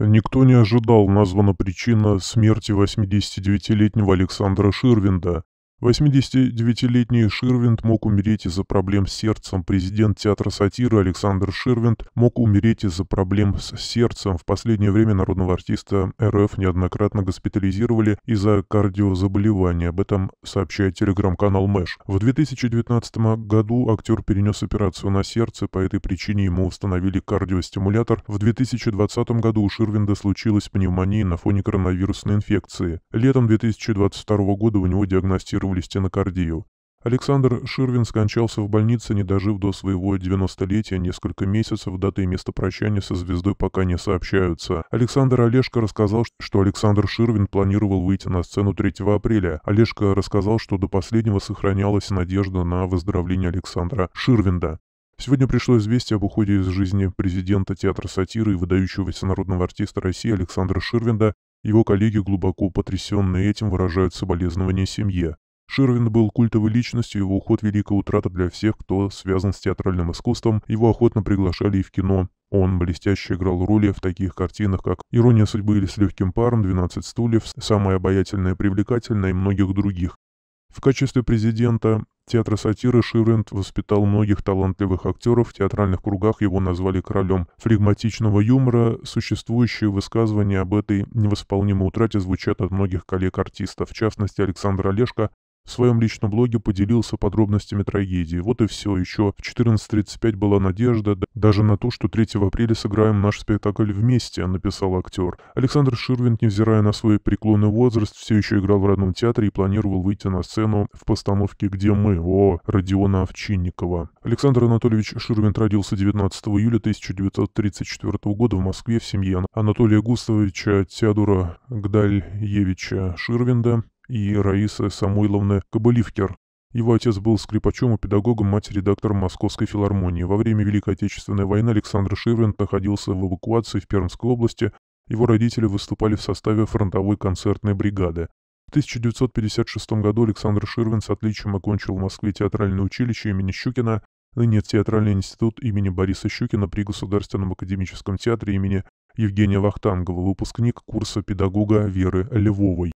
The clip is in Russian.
Никто не ожидал, названа причина смерти 89-летнего Александра Ширвинда, 89-летний Ширвинд мог умереть из-за проблем с сердцем. Президент театра сатиры Александр Ширвинд мог умереть из-за проблем с сердцем. В последнее время народного артиста РФ неоднократно госпитализировали из-за кардиозаболевания. Об этом сообщает телеграм-канал Мэш. В 2019 году актер перенес операцию на сердце. По этой причине ему установили кардиостимулятор. В 2020 году у Ширвинда случилась пневмония на фоне коронавирусной инфекции. Летом 2022 года у него диагностировали травмировали стенокардию. Александр Ширвин скончался в больнице, не дожив до своего 90-летия несколько месяцев, даты и место прощания со звездой пока не сообщаются. Александр Олешко рассказал, что Александр Ширвин планировал выйти на сцену 3 апреля. Олешко рассказал, что до последнего сохранялась надежда на выздоровление Александра Ширвинда. Сегодня пришло известие об уходе из жизни президента театра сатиры и выдающегося народного артиста России Александра Ширвинда. Его коллеги, глубоко потрясенные этим, выражают соболезнования семье. Ширвин был культовой личностью, его уход – великая утрата для всех, кто связан с театральным искусством, его охотно приглашали и в кино. Он блестяще играл роли в таких картинах, как «Ирония судьбы» или «С легким паром», «12 стульев», «Самая обаятельная привлекательная» и многих других. В качестве президента театра сатиры Ширент воспитал многих талантливых актеров, в театральных кругах его назвали королем флегматичного юмора, существующие высказывания об этой невосполнимой утрате звучат от многих коллег-артистов, в частности Александра Олешко, в своем личном блоге поделился подробностями трагедии. Вот и все. Еще в 14.35 была надежда даже на то, что 3 апреля сыграем наш спектакль вместе, написал актер. Александр Ширвин, невзирая на свой преклонный возраст, все еще играл в родном театре и планировал выйти на сцену в постановке «Где мы?» о Родиона Овчинникова. Александр Анатольевич Ширвинт родился 19 июля 1934 года в Москве в семье Анатолия Густавовича Теодора Гдальевича Ширвинда и Раиса Самойловна Кобылифкер. Его отец был скрипачом и педагогом, мать редактором Московской филармонии. Во время Великой Отечественной войны Александр Шиврин находился в эвакуации в Пермской области. Его родители выступали в составе фронтовой концертной бригады. В 1956 году Александр Ширвин с отличием окончил в Москве театральное училище имени Щукина, ныне Театральный институт имени Бориса Щукина при Государственном академическом театре имени Евгения Вахтангова, выпускник курса педагога Веры Львовой.